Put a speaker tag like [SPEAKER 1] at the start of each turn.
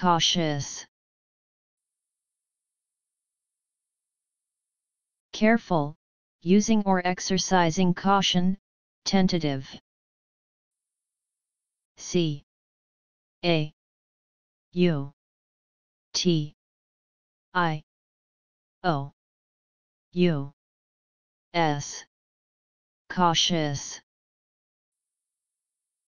[SPEAKER 1] cautious. Careful, using or exercising caution, tentative. C.
[SPEAKER 2] A. U. T. I. O. U. S. Cautious.